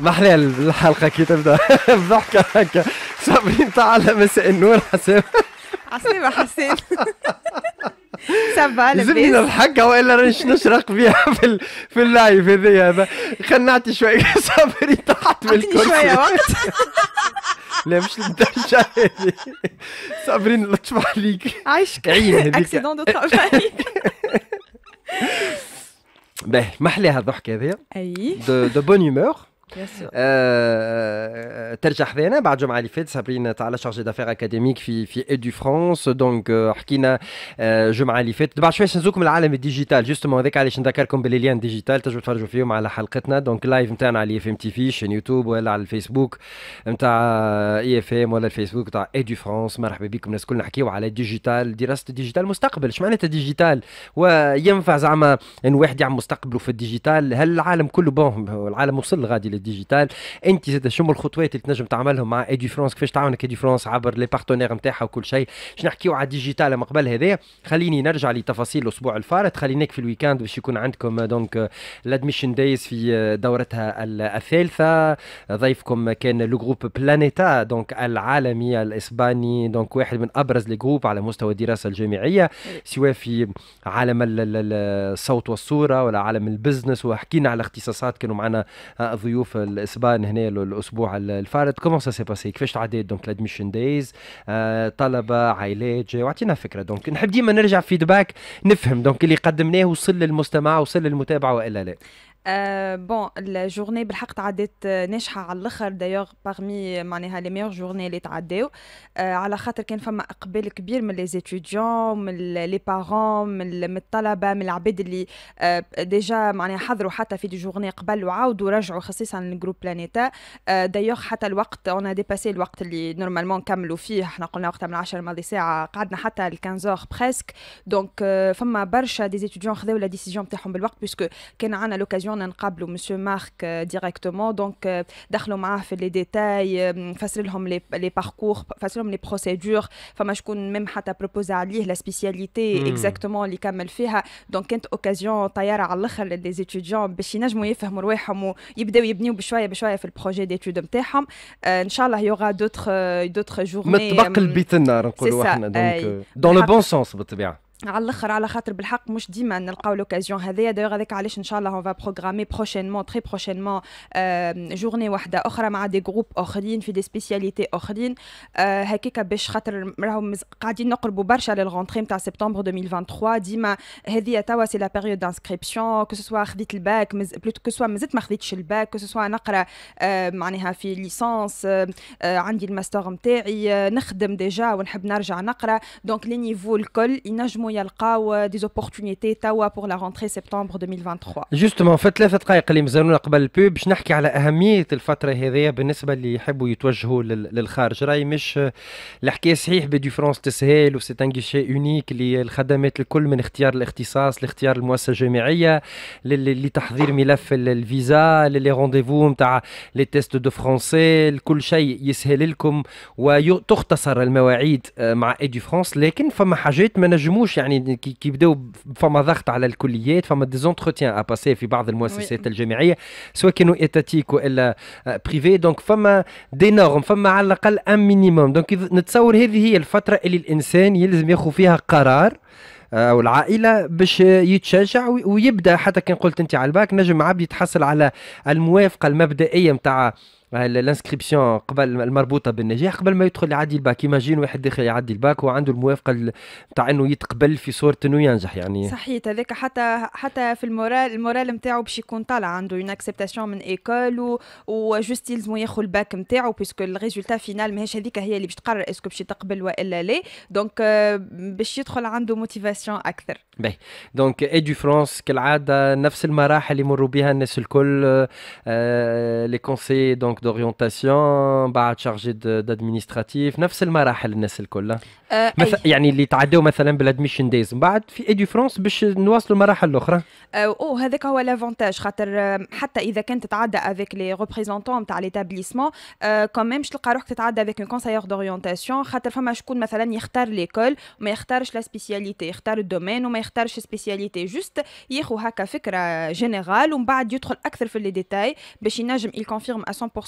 محلى الحلقه كي تبدا بضحكه هكا صابرين تعال مساء النور حسام عصيبة حسين سبعة لبس زبنا الحكة والا رنش نشرق بيها في ال... في اللايف هذايا خنعتي شوي صابري تحت من الكرسي شوية وقت لا مش للدرجة هذه صابرين لطف عليك عايشك عين هذيك اكسيدون دو ترافاي باهي احلاها الضحكة هذه اي دو بون هيومور ترجع حذينا بعد الجمعه اللي فاتت سابرين تعالى لا شارجي دافير اكاديميك في في اي دو فرانس دونك حكينا الجمعه اللي فاتت بعد شويه نزوكم العالم الديجيتال جوستومون هذاك علاش نذكركم ليان ديجيتال تجوا تفرجوا فيهم على حلقتنا دونك لايف نتاعنا على اف ام تي في شين يوتيوب ولا على الفيسبوك نتاع اي اف ام ولا الفيسبوك نتاع اي دو فرانس مرحبا بكم الناس الكل نحكيو على الديجيتال دراسه الديجيتال مستقبل اش معناتها ديجيتال وينفع زعما ان واحد يعمل مستقبله في الديجيتال هل العالم كله بون العالم وصل غادي الديجيتال انت زاد شنو الخطوات اللي تنجم تعملهم مع ايدي فرانس كيفاش تعاونك ايدي فرانس عبر لي بارتنير نتاعها وكل شيء باش نحكيو على الديجيتال من قبل هذايا خليني نرجع لتفاصيل الاسبوع الفارط خليناك في الويكاند باش يكون عندكم دونك الادميشن دايز في euh, دورتها الثالثه ضيفكم كان لو جروب بلانيتا دونك العالمي الاسباني دونك واحد من ابرز لي جروب على مستوى الدراسه الجامعيه سواء في عالم الصوت والصوره ولا عالم البزنس وحكينا على اختصاصات كانوا معنا آه، ضيوف في الاسبان هنا الاسبوع الفارط كومون سا سي باسي كيفاش تعديت دونك الادميشن دايز طلبه عائلات جاي واعطينا فكره دونك نحب ديما نرجع فيدباك نفهم دونك اللي قدمناه وصل للمستمع وصل للمتابعه والا لا بون euh, الجورني بالحق تعدات ناجحه على الاخر دايوغ باغمي معناها لي ميور جورني اللي تعداو euh, على خاطر كان فما اقبال كبير من لي زيتيديون من لي بارون من الطلبه من العباد اللي ديجا آه، معناها حضروا حتى في دي جورني قبل وعاودوا رجعوا خصيصا للجروب بلانيتا دايوغ حتى الوقت اون ديباسي الوقت اللي نورمالمون نكملوا فيه احنا قلنا وقتها من 10 ماضي ساعه قعدنا حتى ل 15 بريسك دونك فما برشا دي زيتيديون خذوا لا ديسيجن تاعهم بالوقت بيسكو كان عندنا لوكازيون اوكازيون نقابلوا مسيو مارك ديريكتومون دونك دخلوا معاه في لي ديتاي euh, فسر لهم لي باركور فسر لهم لي بروسيدور فما شكون ميم حتى بروبوز عليه لا سبيسياليتي اكزاكتومون hmm. اللي كمل فيها دونك كانت اوكازيون طياره على الاخر لي زيتيديون باش ينجموا يفهموا رواحهم ويبداو يبنيو بشويه بشويه في البروجي ديتود نتاعهم ان شاء الله يوغا دوتر دوتر جورني مطبق البيت النار نقولوا احنا دونك دون لو بون سونس بالطبيعه على الاخر على خاطر بالحق مش ديما نلقاو لوكازيون هذيا دايوغ هذاك علاش ان شاء الله اون بروغرامي بروشينمون تري بروشينمون جورني وحده اخرى مع دي جروب اخرين في دي سبيسياليتي اخرين آه، هكاك باش خاطر راهم قاعدين نقربوا برشا للغونتري نتاع سبتمبر 2023 ديما هذيا توا سي لا بيريود دانسكريبسيون كو سوا خديت الباك مز... بلوتو كو سوا مازلت ما خديتش الباك كو سوا نقرا آه، معناها في ليسونس آه، عندي الماستر نتاعي نخدم ديجا ونحب نرجع نقرا دونك لي نيفو الكل ينجموا يلقاو دي زوبورتونيتي توا بور لا رونتري سبتمبر 2023 جوستومون في ثلاث دقائق اللي مزالونا قبل البوب باش نحكي على اهميه الفتره هذيا بالنسبه اللي يحبوا يتوجهوا للخارج راي مش الحكايه صحيح بدي فرونس تسهيل وسي ان غيشي اونيك للخدمات الكل من اختيار الاختصاص لاختيار المؤسسه الجامعيه لتحضير ملف الفيزا للي رونديفو نتاع لي تيست دو فرونسي كل شيء يسهل لكم وتختصر المواعيد مع ايدي فرونس لكن فما حاجات ما نجموش يعني كيبداو فما ضغط على الكليات فما دي زونتروتيان اباسي في بعض المؤسسات الجامعيه سواء كانوا اتاتيك والا بريفي آه، دونك فما دي نورم فما على الاقل ان مينيموم دونك نتصور هذه هي الفتره اللي الانسان يلزم ياخذ فيها قرار آه، او العائله باش يتشجع ويبدا حتى كان قلت انت على الباك نجم عبد يتحصل على الموافقه المبدئيه نتاع الانسكريبسيون قبل المربوطه بالنجاح قبل ما يدخل يعدي الباك ايماجين واحد داخل يعدي الباك وعنده الموافقه نتاع انه يتقبل في صوره انه ينجح يعني صحيت هذاك حتى حتى في المورال المورال نتاعو باش يكون طالع عنده اون اكسبتاسيون من ايكول وجوست يلزمو ياخذ الباك نتاعو بيسكو الريزولتا فينال ماهيش هذيك هي اللي باش تقرر اسكو باش تقبل والا لا دونك euh، باش يدخل عنده موتيفاسيون اكثر باهي دونك دو فرونس كالعاده نفس المراحل اللي يمروا بها الناس الكل لي كونسي دونك دونك دوريونتاسيون بعد شارجي دادمينستراتيف نفس المراحل الناس الكل أه يعني اللي تعداو مثلا بالادميشن دايز من بعد في ايدي فرونس باش نواصلوا المراحل الاخرى آه، او هذاك هو لافونتاج خاطر آه، حتى اذا كان تتعدى افيك لي ريبريزونطون تاع ليتابليسمون كوميم تلقى روحك تتعدى افيك اون كونسايير دوريونتاسيون خاطر فما شكون مثلا يختار ليكول وما يختارش لا سبيسياليتي يختار الدومين وما يختارش سبيسياليتي جوست ياخذ هكا فكره جينيرال ومن بعد يدخل اكثر في لي ديتاي باش ينجم يكونفيرم 100%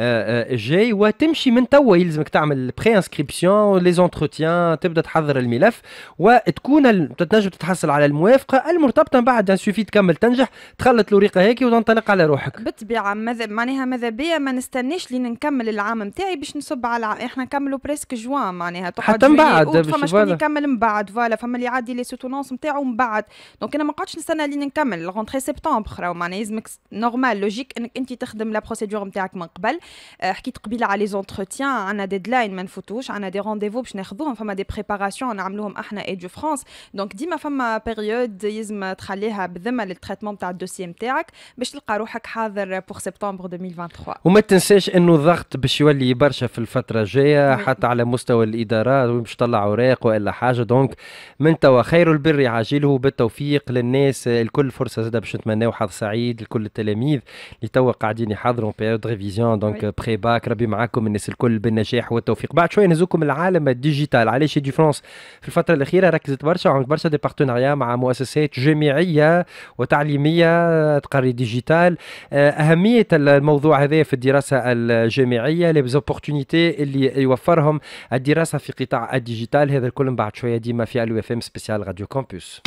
الجاي آه، آه، وتمشي من توا يلزمك تعمل بري انسكريبسيون لي زونتروتيان تبدا تحضر الملف وتكون تنجم تتحصل على الموافقه المرتبطه من بعد سوفي تكمل تنجح تخلط الوريقه هيك وتنطلق على روحك بالطبيعه ماذا معناها ماذا بيا ما نستناش لين نكمل العام نتاعي باش نصب على احنا نكملوا بريسك جوان معناها حتى من بعد فما شكون يكمل من بعد فوالا فما اللي يعدي لي سوتونونس نتاعو من بعد دونك انا ما نقعدش نستنى لين نكمل رونتري سبتمبر معناها يلزمك نورمال لوجيك انك انت تخدم لا بروسيدور نتاعك من قبل حكيت قبيله على لي زونتروتيان عندنا ديدلاين ما نفوتوش عندنا دي رونديفو باش ناخذوهم فما دي بريباراسيون نعملوهم احنا اي دو فرانس دونك ديما فما بيريود يلزم تخليها بذمه للتريتمون تاع الدوسي نتاعك باش تلقى روحك حاضر بور سبتمبر 2023 وما تنساش انه الضغط باش يولي برشا في الفتره الجايه حتى على مستوى الادارات باش تطلع اوراق والا حاجه دونك من توا خير البر عاجله بالتوفيق للناس الكل فرصه زاده باش نتمناو حظ سعيد لكل التلاميذ اللي توا قاعدين يحضروا بيريود ريفيزيون دونك معاك بري باك ربي معاكم الناس الكل بالنجاح والتوفيق بعد شويه نهزوكم العالم الديجيتال علاش دي فرانس في الفتره الاخيره ركزت برشا وعملت برشا دي بارتنريا مع مؤسسات جامعيه وتعليميه تقري ديجيتال آه، اهميه الموضوع هذا في الدراسه الجامعيه لي زوبورتونيتي اللي يوفرهم الدراسه في قطاع الديجيتال هذا الكل بعد شويه ديما في الو اف ام سبيسيال راديو كامبوس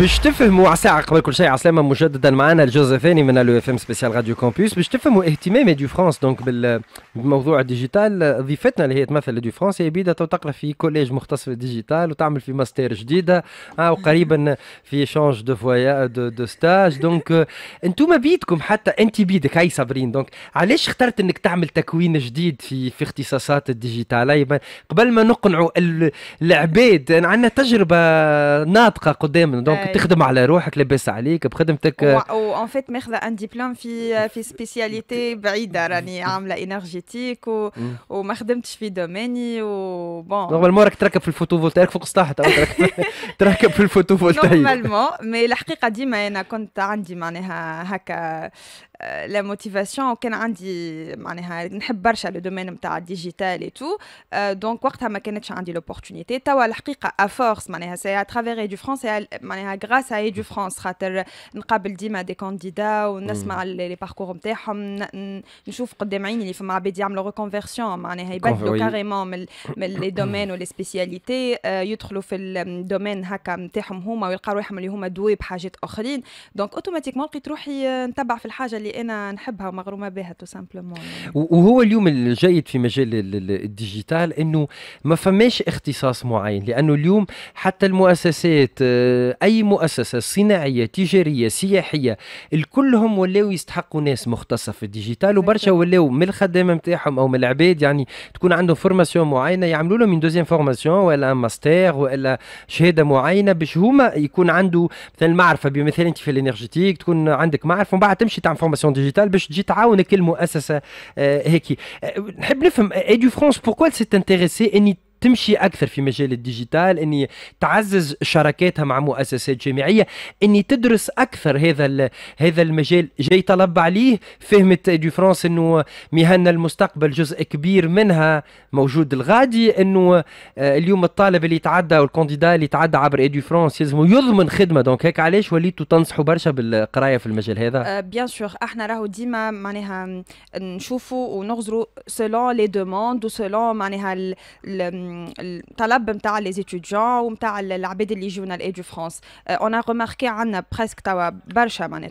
باش تفهموا ساعة قبل كل شيء عسلامة مجددا معنا الجزء الثاني من الو اف ام سبيسيال راديو كومبيوس باش تفهموا اهتمام دي فرانس دونك بالموضوع الديجيتال ضيفتنا اللي هي تمثل دي فرانس هي بيدا تقرا في كوليج مختص في الديجيتال وتعمل في ماستير جديدة آه وقريبا في شونج دو فوايا دو, دو ستاج دونك انتم بيدكم حتى انت بيدك هاي صابرين دونك علاش اخترت انك تعمل تكوين جديد في في اختصاصات الديجيتال قبل ما نقنعوا العباد يعني عندنا تجربة ناطقة قدامنا دونك تخدم على روحك لاباس عليك بخدمتك وان فيت ماخذه ان ديبلوم في في سبيسياليتي بعيده راني عامله انرجيتيك و... وما خدمتش في دوماني وبون نورمالمون راك تركب في الفوتوفولتايك فوق السطح تركب في الفوتوفولتايك نورمالمون مي الحقيقه ديما انا كنت عندي معناها هكا آه، لا موتيفاسيون كان عندي معناها نحب برشا لو دومين نتاع الديجيتال اي تو دونك وقتها ما كانتش عندي لوبورتونيتي توا الحقيقه ا فورس معناها سي ا ترافير دو فرانس معناها غراس اي دو فرانس خاطر نقابل ديما دي كانديدا ونسمع لي باركور نتاعهم نشوف قدام عيني اللي فما عباد يعملوا ريكونفيرسيون معناها يبدلوا كاريمون من من لي دومين ولي سبيسياليتي يدخلوا في الدومين هكا نتاعهم هما ويلقاو روحهم اللي هما دوي بحاجات اخرين دونك اوتوماتيكمون لقيت روحي آه، نتبع في الحاجه اللي انا نحبها ومغرومه بها تو سامبلومون يعني. وهو اليوم الجيد في مجال الديجيتال انه ما فماش اختصاص معين لانه اليوم حتى المؤسسات آه، اي مؤسسه صناعيه تجاريه سياحيه الكلهم ولاو يستحقوا ناس مختصه في الديجيتال وبرشا ولاو من الخدامه نتاعهم او من العباد يعني تكون عندهم فورماسيون معينه يعملوا لهم دوزيام فورماسيون ولا ماستر ولا شهاده معينه باش هما يكون عنده مثلا معرفه بمثال انت في الانرجيتيك تكون عندك معرفه ومن بعد تمشي تعمل Digital, ben que j'ai dit que quel à que j'ai dit تمشي اكثر في مجال الديجيتال اني تعزز شراكاتها مع مؤسسات جامعيه اني تدرس اكثر هذا هذا المجال جاي طلب عليه فهمت دي فرانس انه مهن المستقبل جزء كبير منها موجود الغادي انه آه، اليوم الطالب اللي يتعدى والكونديدا اللي يتعدى عبر ايدي فرانس يلزم يضمن خدمه دونك هيك علاش وليتوا تنصحوا برشا بالقرايه في المجال هذا بيان آه، سور احنا راهو ديما معناها نشوفوا ونغزروا سيلون لي دوموند وسيلون معناها Euh, talent des étudiants et des de France. Euh, on a remarqué presque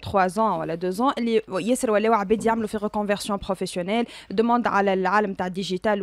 trois ans ou deux ans, il y fait une reconversion professionnelle demande à digital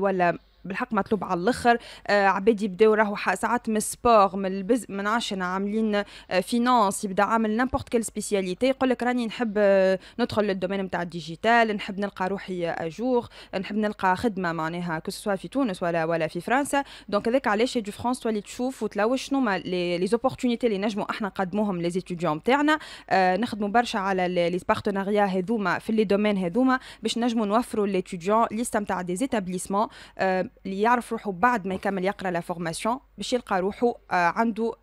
بالحق مطلوب على الاخر آه عباد يبداو راهو ساعات من السبور من البز من عشان عاملين آه فينانس يبدا عامل نيمبورت كيل سبيسياليتي يقول لك راني نحب آه ندخل للدومين نتاع الديجيتال نحب نلقى روحي آه، اجور نحب نلقى خدمه معناها كو في تونس ولا ولا في فرنسا دونك هذاك علاش دو فرانس تولي تشوف وتلاوي شنو ما لي زوبورتونيتي اللي نجموا احنا نقدموهم لي ستوديون نتاعنا آه نخدموا برشا على لي بارتناريا هذوما في لي دومين هذوما باش نجموا نوفروا لي ستوديون ليست نتاع دي زيتابليسمون آه اللي يعرف روحه بعد ما يكمل يقرا لا فورماسيون باش يلقى روحه آه، عنده دي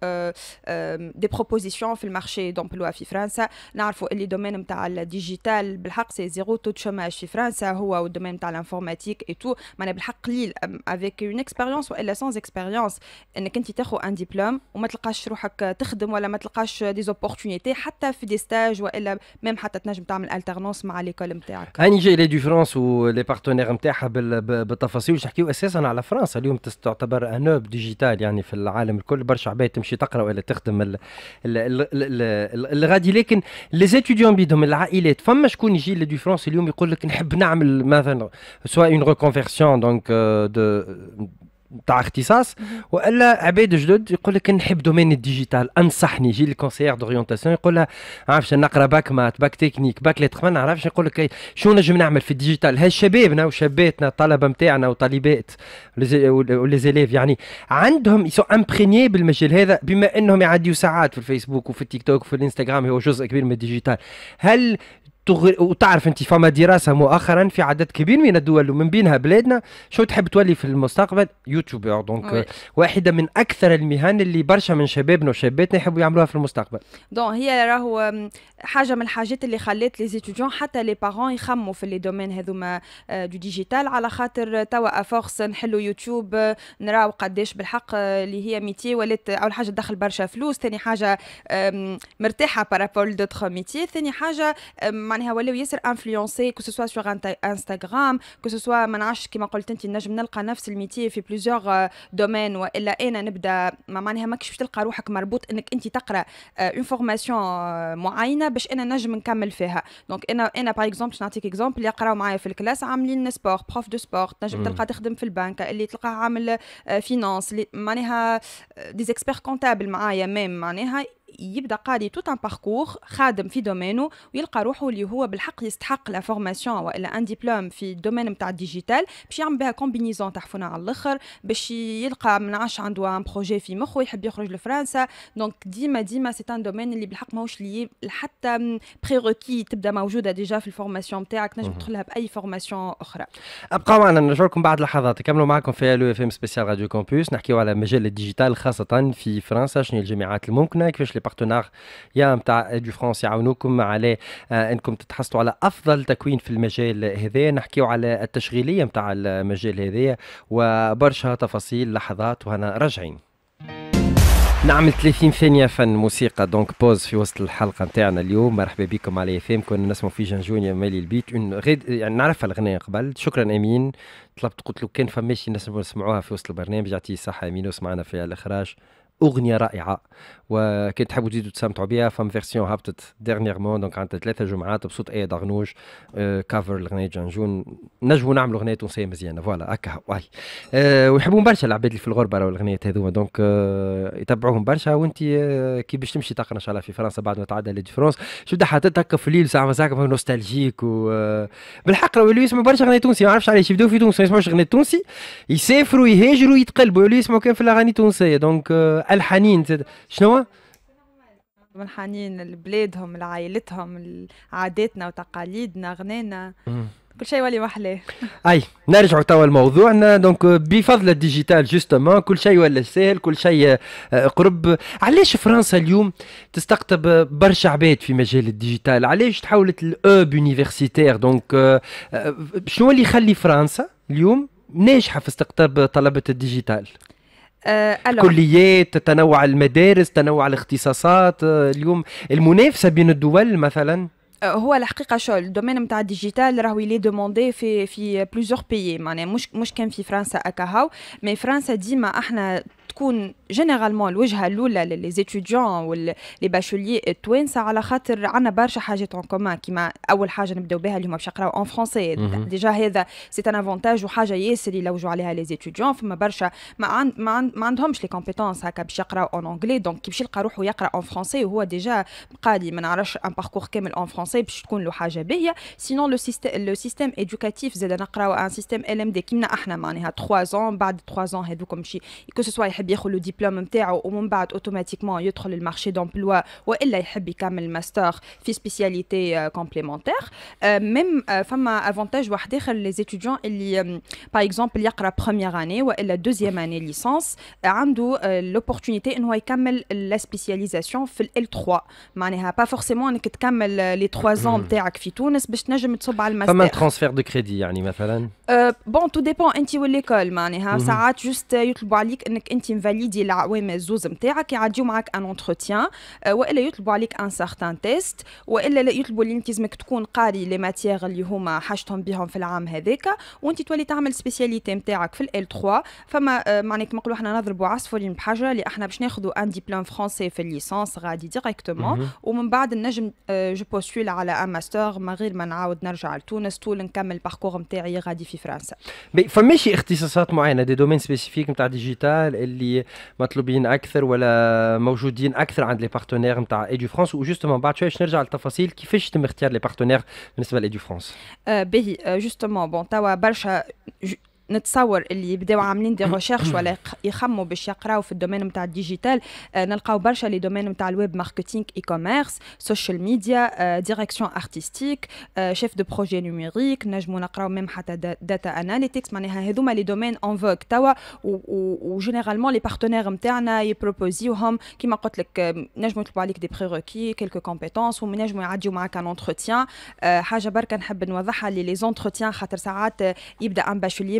آه، بروبوزيسيون في المارشي دومبلوا في فرنسا نعرفوا اللي دومين نتاع الديجيتال بالحق سي زيرو تو شوماج في فرنسا هو والدومين نتاع الانفورماتيك اي تو معناها بالحق قليل افيك اون اكسبيريونس والا سانز اكسبيريونس انك انت تاخذ ان ديبلوم وما تلقاش روحك تخدم ولا ما تلقاش دي زوبورتونيتي حتى في دي ستاج والا ميم حتى تنجم تعمل الترنونس مع ليكول نتاعك. اني جاي لي دو فرونس ولي بارتنير نتاعها بالتفاصيل باش نحكيو اساسا على فرنسا اليوم تعتبر انوب ديجيتال يعني في العالم الكل برشا عباد تمشي تقرا ولا تخدم الغادي لكن لي زيتيديون بيدهم العائلات فما شكون يجي لدي فرنسا اليوم يقول لك نحب نعمل مثلا سواء اون ريكونفيرسيون دونك دو تاع اختصاص والا عباد جدد يقول لك نحب دومين الديجيتال انصحني يجي الكونسيير دوريونتاسيون يقول لها عرفش نقرا باك مات باك تكنيك باك لي ما نعرفش يقول لك إيه، شو نجم نعمل في الديجيتال هاي شبابنا وشاباتنا الطلبه نتاعنا وطالبات ولي زيليف يعني عندهم يسو امبريني بالمجال هذا بما انهم يعديوا ساعات في الفيسبوك وفي التيك توك وفي الانستغرام هو جزء كبير من الديجيتال هل تغر... وتعرف انت فما دراسه مؤخرا في عدد كبير من الدول ومن بينها بلادنا شو تحب تولي في المستقبل يوتيوبر دونك واحده من اكثر المهن اللي برشا من شبابنا وشاباتنا يحبوا يعملوها في المستقبل دونك هي راهو حاجه من الحاجات اللي خلات لي زيتيديون حتى لي بارون يخموا في لي دومين هذوما دو آه، ديجيتال على خاطر توا افورس نحلوا يوتيوب نراو قداش بالحق آه، اللي هي ميتي ولات اول حاجه تدخل برشا فلوس ثاني حاجه آه، مرتاحه بارابول دوتر ميتي ثاني حاجه معناها يعني ولاو ياسر انفلونسي كو سوسوا سوغ انستغرام كو سوسوا ما نعرفش كيما قلت انت نجم نلقى نفس الميتي في بليزيوغ دومين آه، والا انا نبدا ما معناها ماكش باش تلقى روحك مربوط انك انت تقرا اون آه، فورماسيون آه، معينه باش انا نجم نكمل فيها دونك انا انا باغ اكزومبل نعطيك اكزومبل اللي يقراو معايا في الكلاس عاملين سبور بروف دو سبور تنجم تلقى تخدم في البنك اللي تلقاه عامل فينونس اللي معناها دي اكسبير كونتابل معايا ميم معناها يبدا قاري توت ان باركور خادم في دومينو ويلقى روحه اللي هو بالحق يستحق لا فورماسيون والا ان ديبلوم في الدومين نتاع الديجيتال باش يعمل بها كومبينيزون تحفنا على الاخر باش يلقى من عاش عنده ان بروجي في مخه يحب يخرج لفرنسا دونك ديما ديما سي ان دومين اللي بالحق ماهوش لي حتى بريغوكي تبدا موجوده ديجا في الفورماسيون نتاعك نجم تدخلها باي فورماسيون اخرى ابقوا معنا نرجع لكم بعد لحظات نكملوا معكم في لو اف ام سبيسيال راديو كومبوس نحكيو على مجال الديجيتال خاصه في فرنسا شنو الجامعات الممكنه كيفاش لي بارتنار يا نتاع دو فرونس يعاونوكم على آه، انكم تتحصلوا على افضل تكوين في المجال هذا نحكيو على التشغيليه نتاع المجال هذا وبرشا تفاصيل لحظات وهنا راجعين نعمل 30 ثانيه فن موسيقى دونك بوز في وسط الحلقه نتاعنا اليوم مرحبا بكم على اف كنا نسمعوا في جنجون يا مالي البيت اون غيد يعني نعرفها الاغنيه قبل شكرا امين طلبت قلت له كان فماشي ناس نسمعوها في وسط البرنامج يعطيه الصحه امين وسمعنا فيها الاخراج اغنيه رائعه وكي تحبوا تزيدوا تستمتعوا بها فم فيرسيون هبطت ديرنييرمون دونك عندها ثلاثه جمعات بصوت اي آه، دغنوج كافر لغنية جنجون نجموا نعملوا غنية تونسية مزيانة فوالا هكا واي آه ويحبون برشا العباد اللي في الغربة راهو هذوما دونك آه، يتبعوهم برشا وانت آه، كي باش تمشي تقرا ان شاء الله في فرنسا بعد ما تعدى لدي فرنسا شو دا حطيت هكا في الليل ساعة مساك نوستالجيك بالحق لو يسمعوا برشا غنية تونسي ما نعرفش علاش يبداو في تونس ما يسمعوش غنية تونسي يسافروا يهاجروا يتقلبوا يسمعوا كان في الاغاني التونسية دونك الحنين شنو من لبلادهم لعائلتهم لعاداتنا وتقاليدنا غنانا كل شيء ولي محلاه اي نرجعوا توا لموضوعنا دونك بفضل الديجيتال جوستومون كل شيء ولا ساهل كل شيء آه، قرب علاش فرنسا اليوم تستقطب برشا عباد في مجال الديجيتال علاش تحولت الاوب يونيفرسيتير دونك آه، آه، شنو اللي يخلي فرنسا اليوم ناجحه في استقطاب طلبه الديجيتال آه كليات تنوع المدارس تنوع الاختصاصات آه، اليوم المنافسه بين الدول مثلا آه، هو الحقيقه شو الدومين نتاع الديجيتال راهو لي دوموندي في في بلوزور بيي معناها مش مش كان في فرنسا اكاهاو مي فرنسا ديما احنا تكون جينيرالمون الوجهه الاولى للي زيتيديون واللي باشولي التوانسه على خاطر عندنا برشا حاجات اون كومان كيما اول حاجه نبداو بها اللي هما باش يقراو اون فرونسي ديجا هذا سي ان افونتاج وحاجه ياسر يلوجوا عليها لي زيتيديون فما برشا ما, عند ما, عند ما عندهمش لي كومبيتونس هكا باش يقراو اون انجلي دونك كي باش يلقى روحو يقرا اون فرونسي وهو ديجا قالي ما نعرفش ان باركور كامل اون فرونسي باش تكون له حاجه باهيه سينون لو سيستيم لو سيستيم ادوكاتيف زاد نقراو ان سيستيم ال ام دي كيما احنا معناها 3 زون بعد 3 زون هذوك شي كو سوا يحب le diplôme et automatiquement il entre dans le marché d'emploi ou elle a obtenir un master une spécialité euh, complémentaire. Il y a aussi l'avantage que les étudiants euh, par exemple, a la première année ou la deuxième année de licence, ont euh, l'opportunité de faire la spécialisation en L3. pas forcément que tu peux les trois ans tu as dans de Tunis pour atteindre le master. Comme un transfert de crédit, par Bon, Tout dépend de de l'école. Ça n'a juste à faire avec que tu انفاليدي العوام الزوز نتاعك يعديو معاك ان اونتروتيان والا يطلبوا عليك ان سارتان تيست والا يطلبوا اللي انت لازمك تكون قاري لي ماتيغ اللي هما حاجتهم بهم في العام هذاك وانت تولي تعمل سبيسياليتي نتاعك في ال 3 فما معناتها نقولوا احنا نضربوا عصفورين بحجره اللي احنا باش ناخذوا ان ديبلوم فرونسي في الليسانس غادي ديريكتومون ومن بعد النجم جو بوستول على ان ماستر ما غير ما نعاود نرجع لتونس طول نكمل الباركور نتاعي غادي في فرنسا. فماشي اختصاصات معينه دي دومين سبيسيفيك نتاع ديجيتال اللي اللي مطلوبين اكثر ولا موجودين اكثر عند لي بارتنير نتاع ايدو فرانس وجوستومون بعد شويه باش نرجع للتفاصيل كيفاش تم اختيار لي بارتنير بالنسبه لايدو آه، فرانس باهي جوستومون آه، بون توا برشا نتصور اللي يبداو عاملين دي ريشيرش ولا يخموا باش يقراو في الدومين نتاع الديجيتال آه، نلقاو برشا لي دومين نتاع الويب ماركتينغ اي كوميرس سوشيال ميديا ديريكسيون ارتستيك شيف دو بروجي نوميريك نجمو نقراو ميم حتى داتا اناليتيكس معناها هذوما لي دومين اون فوك توا وجينيرالمون لي بارتنير نتاعنا يبروبوزيوهم كيما قلت لك آه، نجمو يطلبوا عليك دي بريروكي كيلكو كومبيتونس ونجمو يعديو معاك ان اونتروتيان آه، حاجه برك نحب نوضحها لي لي زونتروتيان خاطر ساعات يبدا ان باشولي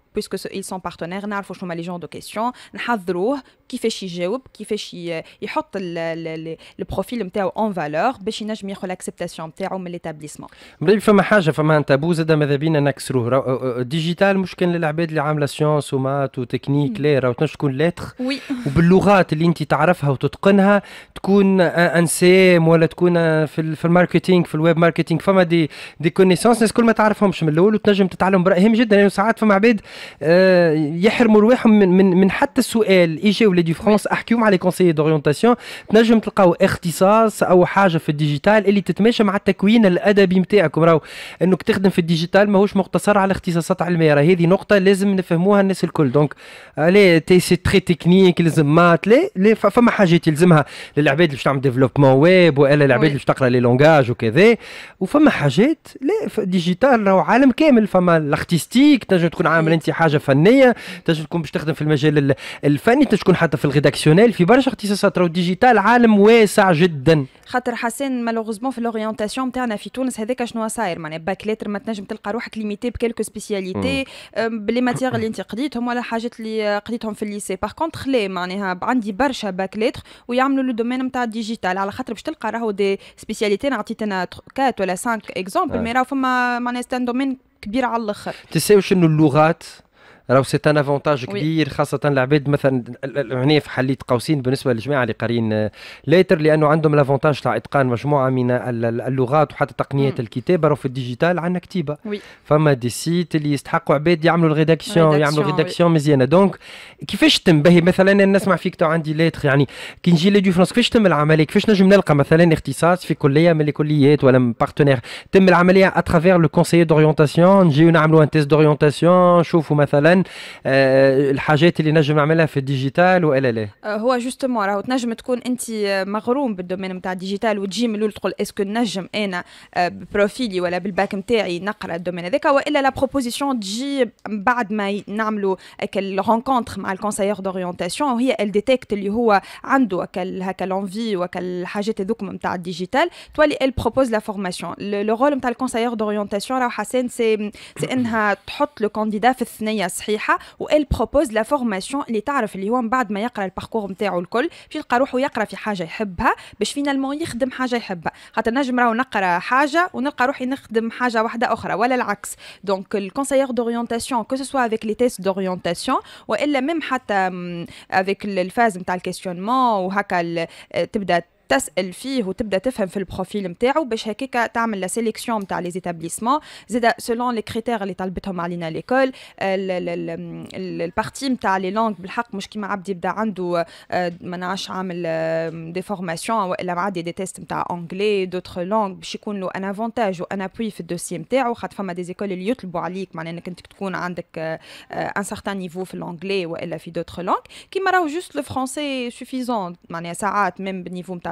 بيسكو ايل سون بارتنير نعرفوا شنو هما لي جون دو كيسيون نحضروه كيفاش يجاوب كيفاش يحط البروفيل نتاعو اون فالور باش ينجم ياخذ لاكسبتاسيون نتاعو من ليتابليسمون مريب فما حاجه فما ان تابو زاد ماذا بينا نكسروه ديجيتال مش كان للعباد اللي عامله سيونس ومات وتكنيك لا راهو تنجم تكون لاتر وي وباللغات اللي انت تعرفها وتتقنها تكون ان سيم ولا تكون في الماركتينغ في الويب ماركتينغ فما دي دي كونيسونس ناس كل ما تعرفهمش من الاول وتنجم تتعلم براهم جدا لانه يعني ساعات فما عباد آه، يحرموا رواحهم من, من من حتى السؤال اجي دي فرونس احكيو مع لي كونسيي دوريونتاسيون تنجم تلقاو اختصاص او حاجه في الديجيتال اللي تتماشى مع التكوين الادبي نتاعكم راهو انك تخدم في الديجيتال ماهوش مقتصر على اختصاصات علميه راه هذه نقطه لازم نفهموها الناس الكل دونك لي تي سي تري تكنيك لازم مات لي, فما حاجات يلزمها للعباد اللي باش تعمل ديفلوبمون ويب والا العباد اللي باش تقرا لي لونغاج وكذا وفما حاجات لا ديجيتال راهو عالم كامل فما الارتستيك تنجم تكون عامل انت حاجه فنيه تنجم تكون باش تخدم في المجال الفني تنجم تكون حتى في الريداكسيونيل في برشا اختصاصات راهو الديجيتال عالم واسع جدا خاطر حسين مالوغوزمون في لورينتاسيون نتاعنا في تونس هذاك شنو صاير معناها باك ليتر ما تنجم تلقى روحك ليميتي بكالكو سبيسياليتي بلي ماتيغ اللي انت قضيتهم ولا حاجات اللي قضيتهم في الليسي باغ كونتخ لا معناها عندي برشا باك ليتر ويعملوا لو دومين نتاع الديجيتال على خاطر باش تلقى راهو دي سبيسياليتي انا عطيت انا 4 ولا 5 اكزومبل مي راهو فما معناها ستان دومين كبيره على الاخر تساويش انه اللغات راهو سي ان افونتاج كبير خاصه العباد مثلا هنا في حليه قوسين بالنسبه للجماعه اللي قارين ليتر لانه عندهم الافونتاج تاع اتقان مجموعه من اللغات وحتى تقنيات الكتابه راهو في الديجيتال عندنا كتيبه فما دي سيت اللي يستحقوا عباد يعملوا الريداكسيون يعملوا ريداكسيون مزيانه دونك كيفاش تنبهي مثلا انا نسمع فيك تو عندي ليتر يعني كي نجي لي فرنسا كيفاش تم العمليه كيفاش نجم نلقى مثلا اختصاص في كليه من الكليات ولا بارتنير تم العمليه اترافير لو كونسيي دوريونتاسيون نجيو نعملوا ان تيست دوريونتاسيون نشوفوا مثلا آه، الحاجات اللي نجم نعملها في الديجيتال والا لا آه، هو جوستومون راهو تنجم تكون انت آه، مغروم بالدومين نتاع الديجيتال وتجي من الاول تقول اسكو نجم انا بروفيلي ولا بالباك نتاعي نقرا الدومين هذاك والا لا بروبوزيسيون تجي بعد ما نعملوا كال رونكونتر مع الكونسيير دورينتاسيون وهي ال ديتيكت اللي هو عنده هكا هكا لونفي وهكا الحاجات هذوك نتاع الديجيتال تولي ال بروبوز لا فورماسيون لو رول نتاع الكونسيير دورينتاسيون راهو حسن سي انها تحط لو كانديدا في الثنيه صحيحه وال بروبوز لا فورماسيون اللي تعرف اللي هو من بعد ما يقرا الباركور نتاعو الكل باش يلقى روحو يقرا في حاجه يحبها باش فينالمون يخدم حاجه يحبها خاطر نجم راهو نقرا حاجه ونلقى روحي نخدم حاجه واحده اخرى ولا العكس دونك الكونسيير دوريونتاسيون كو سوا افيك لي تيست دوريونتاسيون والا ميم حتى افيك الفاز نتاع الكيستيونمون وهكا تبدا تسال فيه وتبدا تفهم في البروفيل نتاعو باش هكاك تعمل لا سيليكسيون نتاع لي زيتابليسمون زيد سولون لي كريتير اللي طلبتهم علينا ليكول البارتي نتاع لي لونغ بالحق مش كيما عبد يبدا عنده آه، ما نعرفش عامل دي فورماسيون والا معدي دي تيست نتاع انجلي دوتر لونغ باش يكون له ان افونتاج وان ابوي في الدوسي نتاعو خاطر فما دي زيكول اللي يطلبوا عليك معناها انك انت تكون عندك ان سارتان نيفو في الانجلي والا في دوتر لونغ كيما راهو جوست لو فرونسي سوفيزون معناها ساعات ميم بنيفو نتاع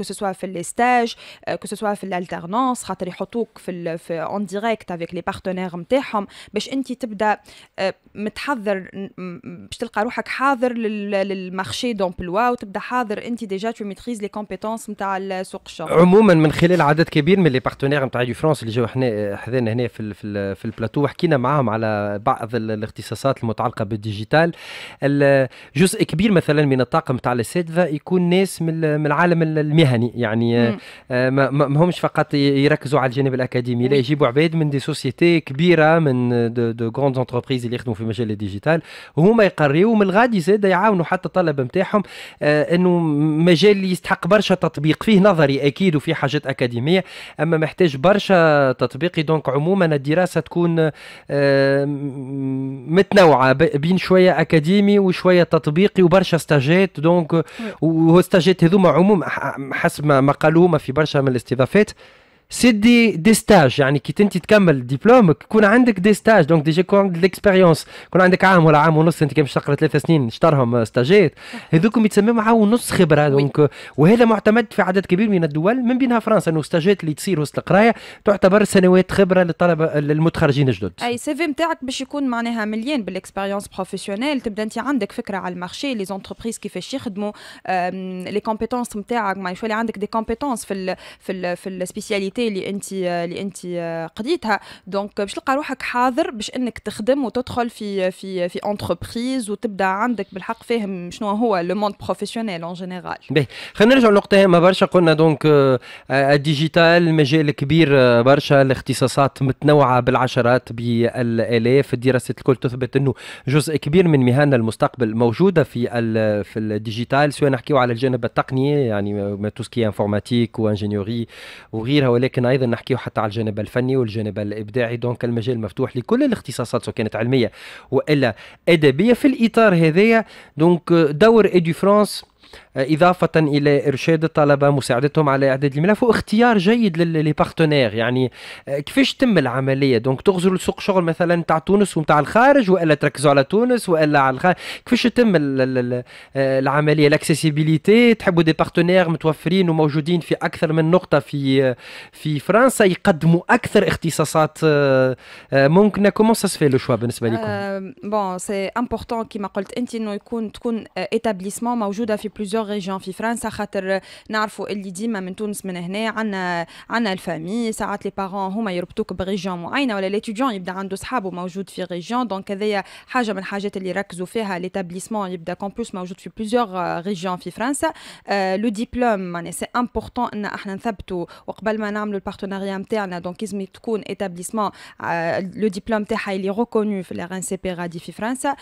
que ce soit في les stages euh, que ce soit في الالترنانس خاطر يحطوك في في اون ديريكت افيك لي بارتنير نتاعهم باش انت تبدا آه، متحضر باش تلقى روحك حاضر للمارشي دومبلوا وتبدا حاضر انت ديجا تو ميتريز لي كومبيتونس نتاع سوق الشغل عموما من خلال عدد كبير من لي بارتنير نتاع دي فرانس اللي جاو حنا حذانا هنا في الـ في, الـ في البلاتو وحكينا معاهم على بعض الاختصاصات المتعلقه بالديجيتال جزء كبير مثلا من الطاقم نتاع الاساتذه يكون ناس من العالم المهني المهني يعني آه، آه، ما, ما همش فقط يركزوا على الجانب الاكاديمي لا يجيبوا عباد من دي سوسيتي كبيره من دو, دو غروند انتربريز اللي يخدموا في مجال الديجيتال وهما يقريوا من الغادي زاد يعاونوا حتى الطلبه نتاعهم آه، انه مجال يستحق برشا تطبيق فيه نظري اكيد وفيه حاجات اكاديميه اما محتاج برشا تطبيقي دونك عموما الدراسه تكون متنوعه بين شويه اكاديمي وشويه تطبيقي وبرشا استاجات دونك وستاجات هذوما عموم حسب ما قالوا هما في برشا من الاستضافات سدي دي ستاج يعني كي انت تكمل دبلومك يكون عندك دي ستاج دونك ديجا يكون عندك ليكسبيريونس يكون عندك عام ولا عام ونص انت كي مش تقرا ثلاث سنين اشترهم ستاجات آه، هذوكم يتسموا عام ونص خبره دونك آه، وهذا معتمد في عدد كبير من الدول من بينها فرنسا انه ستاجات اللي تصير وسط القرايه تعتبر سنوات خبره للطلبه آه، للمتخرجين الجدد اي سي في نتاعك باش يكون معناها مليان بالاكسبيريونس بروفيسيونيل تبدا انت عندك فكره على المارشي لي زونتربريز كيفاش يخدموا لي كومبيتونس نتاعك ما يولي عندك دي كومبيتونس في الـ في الـ في السبيسياليتي الكواليتي اللي انت اللي انت آه، قضيتها دونك باش تلقى روحك حاضر باش انك تخدم وتدخل في في في انتربريز وتبدا عندك بالحق فاهم شنو هو لو موند بروفيسيونيل اون جينيرال باهي خلينا نرجعوا لنقطه هامه برشا قلنا دونك آه، الديجيتال مجال كبير آه، برشا الاختصاصات متنوعه بالعشرات بالالاف الدراسات الكل تثبت انه جزء كبير من مهن المستقبل موجوده في في الديجيتال سواء نحكيو على الجانب التقني يعني ما توسكي انفورماتيك وانجينيوري وغيرها ولكن ولكن ايضا نحكيه حتى على الجانب الفني والجانب الابداعي دونك المجال مفتوح لكل الاختصاصات سواء كانت علميه والا ادبيه في الاطار هذايا دونك دور ايدي فرانس إضافة إلى إرشاد الطلبة مساعدتهم على إعداد الملف واختيار جيد لي بارتنير يعني آه، كيفاش تم العملية دونك تغزروا لسوق شغل مثلا تاع تونس ومتاع الخارج وإلا تركزوا على تونس وإلا على الخارج كيفاش تم آه، العملية الاكسيسيبيليتي تحبوا دي بارتنير متوفرين وموجودين في أكثر من نقطة في آه، في فرنسا يقدموا أكثر اختصاصات ممكنة كومون سا سفي لو شوا بالنسبة لكم؟ بون سي امبورتون كيما قلت أنت أنه يكون تكون ايتابليسمون موجودة في بلوزيغ ريجيون في فرنسا خاطر نعرفوا اللي ديما من تونس من هنا عندنا عندنا الفامي ساعات لي بارون هما يربطوك بريجيون معينه ولا ليتيديون يبدا عنده صحابه موجود في ريجيون دونك هذايا حاجه من الحاجات اللي ركزوا فيها ليتابليسمون يبدا كومبلوس موجود في بلوزيغ ريجيون في فرنسا لو ديبلوم معناها سي امبورطون ان احنا نثبتوا وقبل ما نعملوا البارتناريا نتاعنا دونك لازم تكون ايتابليسمون لو ديبلوم تاعها اللي ريكونو في الار ان سي بي غادي في فرنسا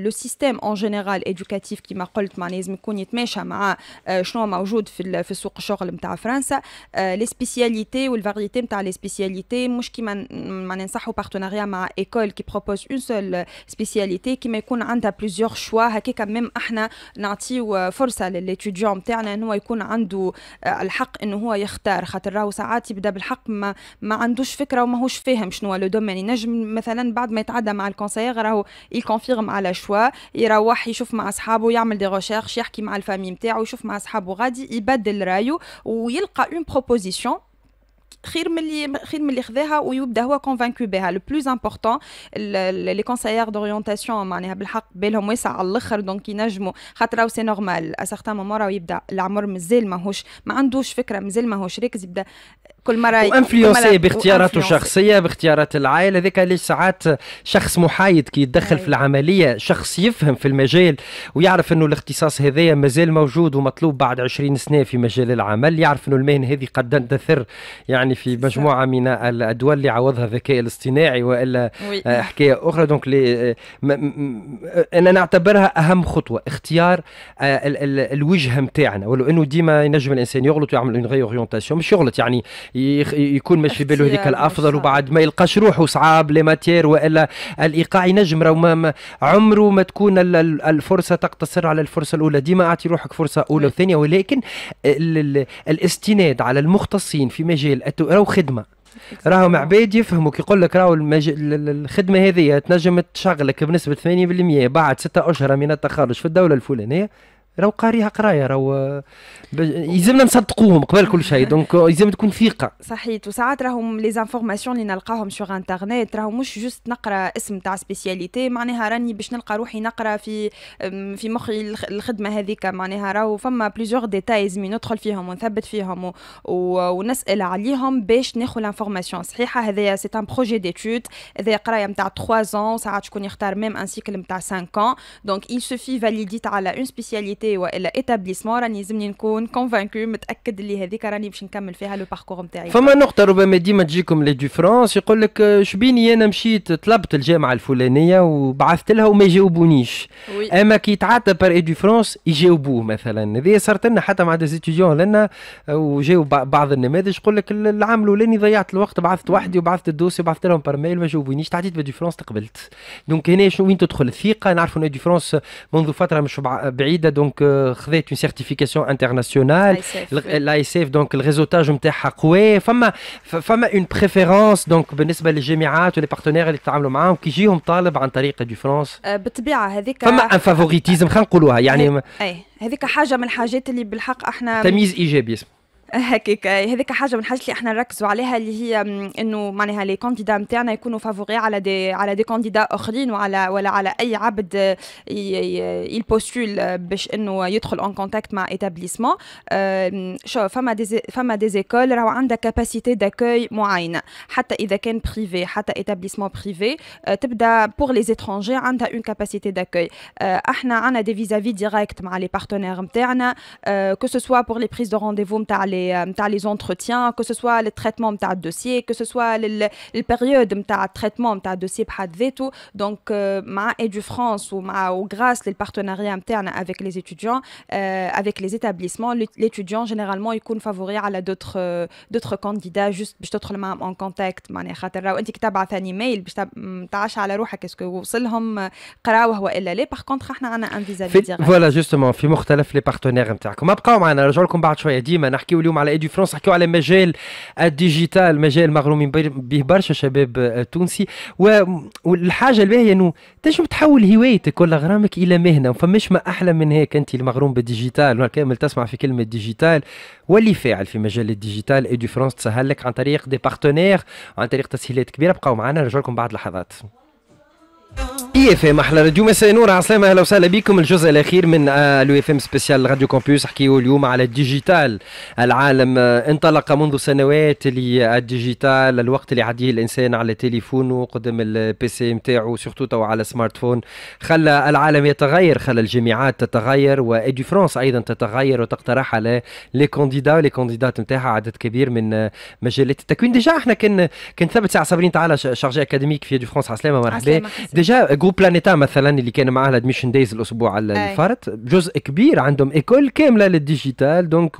لو سيستيم اون جينيرال ايدوكاتيف كيما قلت معناها لازم يكون يتماشى مع آه، شنو موجود في في سوق الشغل نتاع فرنسا لي سبيسياليتي والفاريتي نتاع لي سبيسياليتي مش كيما ما ننصحوا بارتناريا مع ايكول كي بروبوز اون سول سبيسياليتي كيما يكون عندها بليزيور شوا هكاكا ميم احنا نعطيو آه، فرصه للاتيديون نتاعنا ان هو يكون عنده آه، الحق انه هو يختار خاطر راهو ساعات يبدا بالحق ما, ما عندوش فكره وما هوش فاهم شنو لو دومين ينجم مثلا بعد ما يتعدى مع الكونسيير راهو يكونفيرم على شوا يروح يشوف مع اصحابه يعمل دي ريشيرش يحكي يحكي مع الفامي نتاعو يشوف مع اصحابه غادي يبدل رايو ويلقى اون بروبوزيسيون خير من اللي خير من اللي خذاها ويبدا هو كونفانكو بها لو بلوز امبورطون لي كونسيير دوريونتاسيون معناها بالحق بالهم واسع على الاخر دونك ينجموا خاطر سي نورمال ا سارتان مومون راهو يبدا العمر مازال ماهوش ما عندوش فكره مازال ماهوش راكز يبدا كل مره وانفلونسي باختياراته الشخصيه باختيارات العائله هذاك اللي ساعات شخص محايد كي يتدخل في العمليه شخص يفهم في المجال ويعرف انه الاختصاص هذايا مازال موجود ومطلوب بعد 20 سنه في مجال العمل يعرف انه المهنه هذه قد تثر يعني في مجموعه من الدول اللي عوضها الذكاء الاصطناعي والا آه، حكايه اخرى دونك آه، انا نعتبرها اهم خطوه اختيار آه، الوجهه نتاعنا ولو انه ديما ينجم الانسان يغلط ويعمل اون ريورينتاسيون مش يغلط يعني يكون ماشي في باله هذيك الافضل وبعد ما يلقاش روحه صعاب لي ماتير والا الايقاع ينجم راه ما عمره ما تكون الفرصه تقتصر على الفرصه الاولى ديما اعطي روحك فرصه اولى وثانيه ولكن الاستناد على المختصين في مجال راهو خدمه راهم عباد يفهموا كي يقول لك راهو المج... الخدمه هذه تنجم تشغلك بنسبه 80% بعد ستة اشهر من التخرج في الدوله الفلانيه راهو قاريها قرايه راهو يلزمنا نصدقوهم قبل كل شيء دونك يلزم تكون ثقه صحيت وساعات راهم لي زانفورماسيون اللي نلقاهم سور انترنت راهو مش جوست نقرا اسم تاع سبيسياليتي معناها راني باش نلقى روحي نقرا في في مخي الخدمه هذيك معناها راهو فما بليزيور ديتايز من ندخل فيهم ونثبت فيهم و... و... ونسال عليهم باش ناخذ لانفورماسيون صحيحه هذايا سي ان بروجي ديتود هذايا قرايه نتاع 3 زون ساعات شكون يختار ميم ان سيكل نتاع 5 ans دونك il suffit فاليديت على اون سبيسياليتي يونيفرسيتي والا اتابليسمون راني لازمني نكون كونفانكو متاكد اللي هذيك راني باش نكمل فيها لو باركور نتاعي فما نقطه ربما ديما تجيكم لي فرونس يقول لك شبيني انا مشيت طلبت الجامعه الفلانيه وبعثت لها وما يجاوبونيش اما كي تعدى بار فرونس يجاوبوه مثلا هذه صارت لنا حتى مع زيتيون لنا وجاو بعض النماذج يقول لك العام الاولاني ضيعت الوقت بعثت وحدي وبعثت الدوسي وبعثت لهم بار ميل ما جاوبونيش تعديت بدي فرونس تقبلت دونك هنا شنو وين تدخل الثقه نعرفوا ان ديفرونس منذ فتره مش بعيده دونك دونك خذيت اون سيرتيفيكاسيون انترناسيونال الاي سي دونك الريزولتاج نتاعها قوي فما فما اون بريفيرونس دونك بالنسبه للجامعات ولي بارتنير اللي تتعاملوا معاهم كي يجيهم طالب عن طريق دي فرونس أه، بالطبيعه هذيك فما ان فافوريتيزم خلينا نقولوها يعني اي هذيك حاجه من الحاجات اللي بالحق احنا تمييز ايجابي اسمه C'est vrai, c'est nous que les candidats sont favoris à des candidats qui postulent pour être en contact avec l'établissement. des écoles une capacité d'accueil pour les étrangers, elles ont une capacité d'accueil. Nous des vis-à-vis directs avec les partenaires, que ce soit pour les prises de rendez-vous les, euh, les entretiens, que ce soit le traitement de dossier, que ce soit les périodes de traitement de dossier tout. Donc, euh, ma et du France ou grâce les partenariats internes avec les étudiants, euh, avec les établissements, l'étudiant généralement il est favori à d'autres d'autres candidats juste en contact معناها mm, tu لو un partenaires tu اليوم على ايدي فرونس نحكيو على مجال الديجيتال مجال مغرومين به برشا شباب آه، تونسي والحاجه الباهيه انه تنجم تحول هوايتك ولا غرامك الى مهنه فمش ما احلى من هيك انت المغروم بالديجيتال كامل تسمع في كلمه ديجيتال واللي فاعل في مجال الديجيتال ايدي فرونس تسهل لك عن طريق دي بارتنير عن طريق تسهيلات كبيره بقاو معنا نرجع لكم بعد لحظات اي اف ام احلى راديو مساء نور عسلامة اهلا وسهلا بكم الجزء الاخير من الو آه، اف ام سبيسيال راديو كومبيوس حكيو اليوم على الديجيتال العالم آه، انطلق منذ سنوات للديجيتال الوقت اللي عديه الانسان على تليفونه قدام البي سي نتاعو سورتو تو على سمارت فون خلى العالم يتغير خلى الجامعات تتغير وادي فرانس ايضا تتغير وتقترح على لي كونديدا لي كونديدات نتاعها عدد كبير من آه، مجالات التكوين ديجا احنا كان كان ثبت ساعه صابرين تعالى شارجي اكاديميك في ادي فرانس عسلامة مرحبا ديجا جروب بلانيتا مثلا اللي كان معاه الادميشن دايز الاسبوع اللي فات جزء كبير عندهم ايكول كامله للديجيتال دونك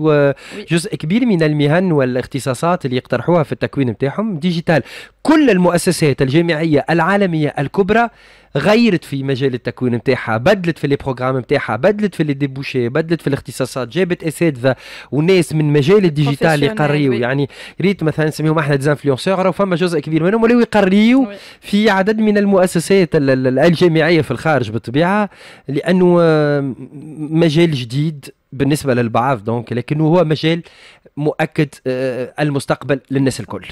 جزء كبير من المهن والاختصاصات اللي يقترحوها في التكوين نتاعهم ديجيتال كل المؤسسات الجامعيه العالميه الكبرى غيرت في مجال التكوين نتاعها بدلت في لي بروغرام نتاعها بدلت في لي ديبوشي بدلت في الاختصاصات جابت اساتذه وناس من مجال الديجيتال يقريو يعني ريت مثلا نسميهم احنا ديزانفلونسور راه فما جزء كبير منهم ولاو يقريو في عدد من المؤسسات الجامعيه في الخارج بالطبيعه لانه آه، مجال جديد بالنسبه للبعض دونك لكنه هو مجال مؤكد آه، المستقبل للناس الكل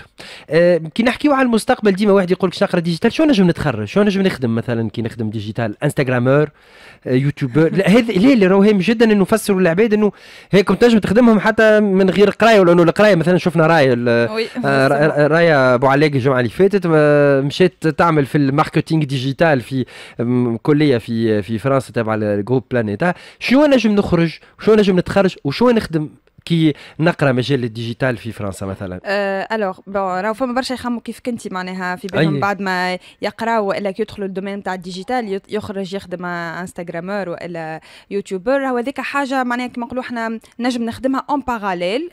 آه، كي نحكيو على المستقبل ديما واحد يقول لك شنو نقرا ديجيتال شو نجم نتخرج شو نجم نخدم مثلا كي نخدم ديجيتال انستغرامر آه، يوتيوبر لا هذا ليه اللي راهو هام جدا انه نفسروا للعباد انه هيكم تنجم تخدمهم حتى من غير قرايه لانه القرايه مثلا شفنا راي راي ابو علاق الجمعه اللي فاتت مشات تعمل في الماركتينغ ديجيتال في كليه في في فرنسا تبع الجروب بلانيتا شنو نجم نخرج شو شو نجم نتخرج وشو نخدم كي نقرا مجال الديجيتال في فرنسا مثلا أه الوغ بون راهو فما برشا يخموا كيف كنتي معناها في بالهم بعد ما يقرا والا يدخلوا الدومين تاع الديجيتال يخرج يخدم انستغرامر والا يوتيوبر راهو هذيك حاجه معناها كيما نقولوا احنا نجم نخدمها اون باراليل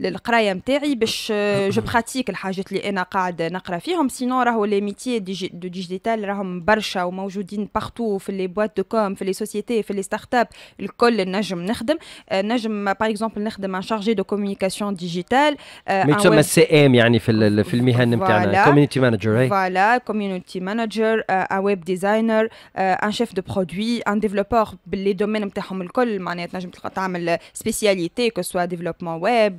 للقرايه نتاعي باش جو براتيك الحاجات اللي انا قاعد نقرا فيهم سينو راهو لي ميتي دو ديجيتال راهم برشا وموجودين بارتو في لي بواط دو كوم في لي سوسيتي في لي ستارت اب الكل نجم نخدم أه، نجم باغ اكزومبل نخدم مع شارجي دو كوميونيكاسيون ديجيتال ما يتسمى السي ام يعني في في المهن نتاعنا كوميونيتي مانجر فوالا كوميونيتي مانجر ان ويب ديزاينر ان شيف دو برودوي ان ديفلوبور باللي دومين نتاعهم الكل معناها تنجم تلقى تعمل سبيسياليتي كو سوا ديفلوبمون ويب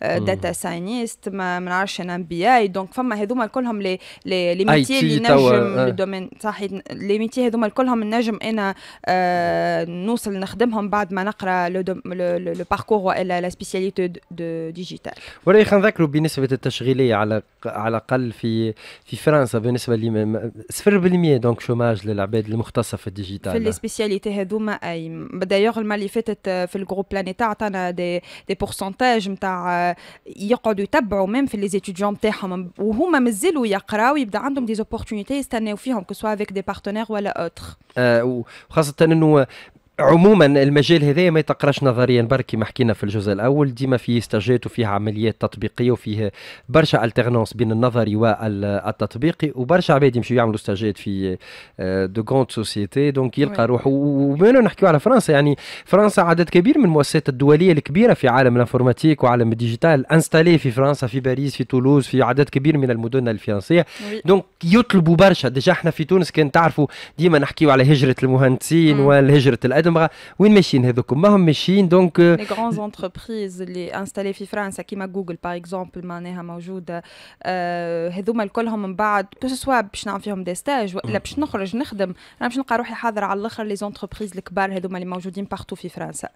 داتا ساينيست ما نعرفش ان ام بي اي دونك فما هذوما كلهم لي لي لي ميتي اللي نجم الدومين آه. صحيح لي ميتي هذوما كلهم نجم انا آه، نوصل نخدمهم بعد ما نقرا لو الباركور والا لا سبيسياليتي ديجيتال خلينا نذكروا بنسبه التشغيليه على على الاقل في في فرنسا بالنسبه لي 0% دونك شوماج للعباد المختصه في الديجيتال في السبيسياليتي هذوما اي دايوغ المره اللي فاتت في الجروب بلانيتا عطانا دي دي بورسونتاج نتاع آه، يقعدوا يتبعوا ميم في لي زيتيديون نتاعهم وهما مازالوا يقراوا يبدا عندهم دي زوبورتونيتي يستناو فيهم كو سوا افيك دي بارتنير ولا اوتر آه، وخاصه انه عموما المجال هذايا ما يتقراش نظريا برك كما حكينا في الجزء الاول ديما فيه استجات وفيه عمليات تطبيقيه وفيه برشا التيرنونس بين النظري والتطبيقي وبرشا عباد يمشوا يعملوا استجات في دو كونت سوسيتي دونك يلقى روحه وبما نحكيو على فرنسا يعني فرنسا عدد كبير من المؤسسات الدوليه الكبيره في عالم الانفورماتيك وعالم الديجيتال انستالي في فرنسا في باريس في تولوز في عدد كبير من المدن الفرنسيه دونك يطلبوا برشا ديجا احنا في تونس كان تعرفوا ديما نحكيو على هجره المهندسين mm. والهجره الادب هذوما وين ماشيين هذوك ماهم ماشيين دونك لي غران زونتربريز اللي انستالي في فرنسا كيما جوجل باغ اكزومبل معناها موجوده هذوما الكلهم من بعد كو سوا باش نعمل فيهم دي ستاج ولا باش نخرج نخدم انا باش نلقى روحي حاضره على الاخر لي زونتربريز الكبار هذوما اللي موجودين بارتو في فرنسا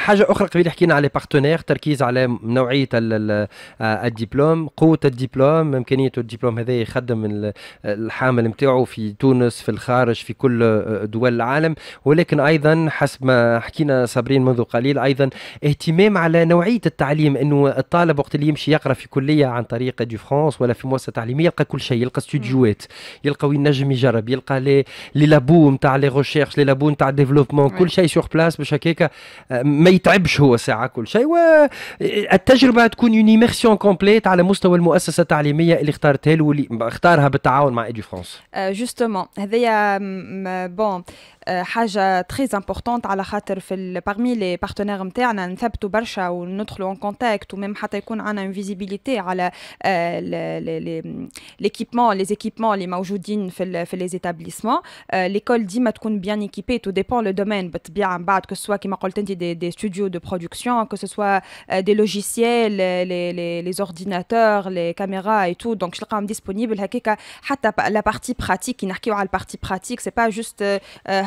حاجه اخرى قبل حكينا على بارتنير تركيز على نوعيه آه، الدبلوم قوه الدبلوم امكانيه الدبلوم هذا يخدم الحامل نتاعو في تونس في الخارج في كل آه، دول العالم ولا ولكن ايضا حسب ما حكينا صابرين منذ قليل ايضا اهتمام على نوعيه التعليم انه الطالب وقت اللي يمشي يقرا في كليه عن طريق دي فرانس ولا في مؤسسه تعليميه يلقى كل شيء يلقى استوديوات يلقى وين نجم يجرب يلقى لي لابو نتاع لي ريشيرش لي لابو نتاع ديفلوبمون كل شيء سور بلاس باش هكاك آه، ما يتعبش هو ساعه كل شيء والتجربه آه، تكون اون ايميرسيون كومبليت على مستوى المؤسسه التعليميه اللي اختارتها له واللي اختارها بالتعاون مع ايدي فرانس جوستومون هذايا بون très importante à la Parmi les partenaires, nous avons en fait ou même visibilité l'équipement, les équipements les les établissements. L'école dit nous sommes bien équipé. Tout dépend du domaine, bas que ce soit des studios de production, que ce soit des logiciels, les ordinateurs, les caméras et tout. Donc je suis quand même disponible. la partie pratique, ce n'est partie pratique. C'est pas juste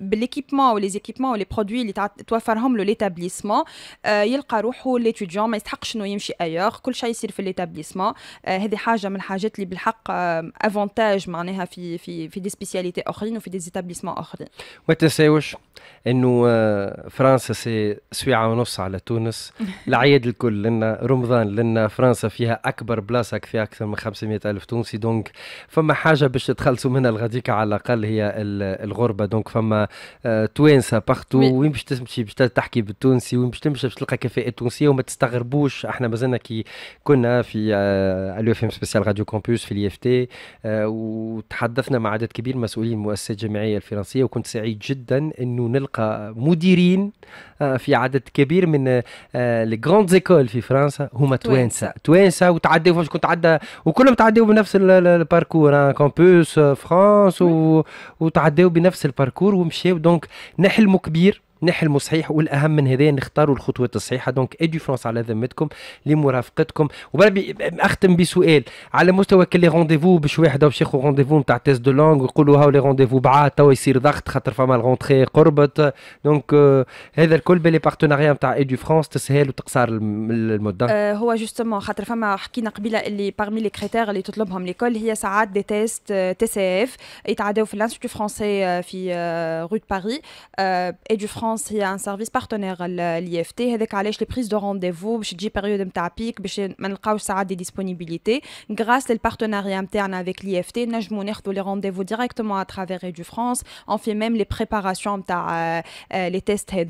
بالاكيبمون ولي زيكيبمون ولي برودوي اللي توفرهم له ليتابليسمون آه، يلقى روحه ليتيديون ما يستحقش انه يمشي ايوغ كل شيء يصير في ليتابليسمون آه، هذه حاجه من الحاجات اللي بالحق افونتاج آه، معناها في في في دي سبيسياليتي اخرين وفي دي زيتابليسمون اخرين ما تنساوش انه فرنسا سي سويعه ونص على تونس العيد الكل لنا رمضان لنا فرنسا فيها اكبر بلاصه فيها اكثر من 500 الف تونسي دونك فما حاجه باش تخلصوا منها الغديكه على الاقل هي الغربه دونك فما آه، توانسه باختو وين باش تمشي باش تحكي بالتونسي وين باش تمشي باش تلقى كفاءه تونسيه وما تستغربوش احنا مازلنا كي كنا في الو اف ام سبيسيال راديو كومبوس في الاي اف تي آه، وتحدثنا مع عدد كبير مسؤولين المؤسسات الجامعيه الفرنسيه وكنت سعيد جدا انه نلقى مديرين آه، في عدد كبير من لي جروند زيكول في فرنسا هما توانسه توانسه وتعداو فاش كنت عدى وكلهم تعداو بنفس الباركور كامبوس فرانس وتعداو بنفس الباركور ومشاو دونك نحلموا كبير نحلموا صحيح والاهم من هذين نختاروا الخطوات الصحيحه دونك ايدي فرونس على ذمتكم لمرافقتكم وبربي اختم بسؤال على مستوى كل رونديفو باش واحد باش ياخذ رونديفو نتاع تيست دو لونغ ويقولوا هاو لي رونديفو بعاد توا يصير ضغط خاطر فما الغونتخي قربت دونك آه، هذا الكل بلي بارتناريا نتاع ايدي فرونس تسهل وتقصر المده آه، هو جوستومون خاطر فما حكينا قبيله اللي باغمي لي كريتير اللي تطلبهم ليكول هي ساعات دي تيست تي سي اف يتعداو في الانستيتو فرونسي آه، في رو باري ايدي فرونس Il y a un service partenaire l'IFT. Et dès les prises de rendez-vous, je dis période de tapique, je demande quand disponibilité. Grâce à partenariat interne avec l'IFT, je m'ouvre tous les rendez-vous directement à travers Edu France. En fait même les préparations, euh, euh, les tests, euh,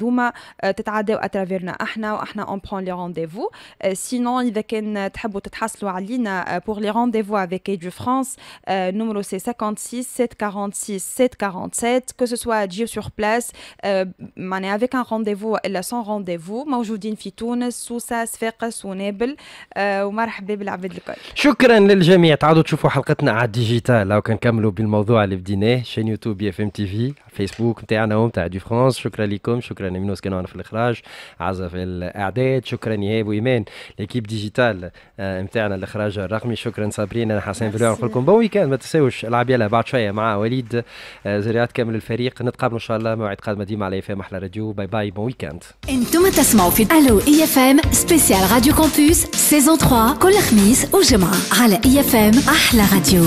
à Ahna, ahna, on prend les rendez-vous. Sinon, il y a une très pour les rendez-vous avec Edu France. Numéro c'est 56 746 747. Que ce soit dire sur place. معناها افيك ان رونديفو والا سون رونديفو موجودين في تونس سوسه صفاقس ونابل آه، ومرحبا بالعباد الكل شكرا للجميع تعالوا تشوفوا حلقتنا على الديجيتال او كنكملوا بالموضوع اللي بديناه شين يوتيوب اف ام تي في فيسبوك نتاعنا ومتاع دي فرانس شكرا لكم شكرا لمنوس كانوا في الاخراج عزا في الاعداد شكرا ايهاب وايمان ليكيب ديجيتال نتاعنا آه، الاخراج الرقمي شكرا صابرين حسين فلو نقول لكم بون ويكاند ما تنساوش العب يلا بعد شويه مع وليد آه، زريات كامل الفريق نتقابلوا ان شاء الله موعد قادمه ديما على اف ام احلى radio. Bye bye, bon week-end. En tomatas mawfid, allo IFM, spécial Radio Campus, saison 3, kol khmis ou jema'a, ala IFM, ah, la radio.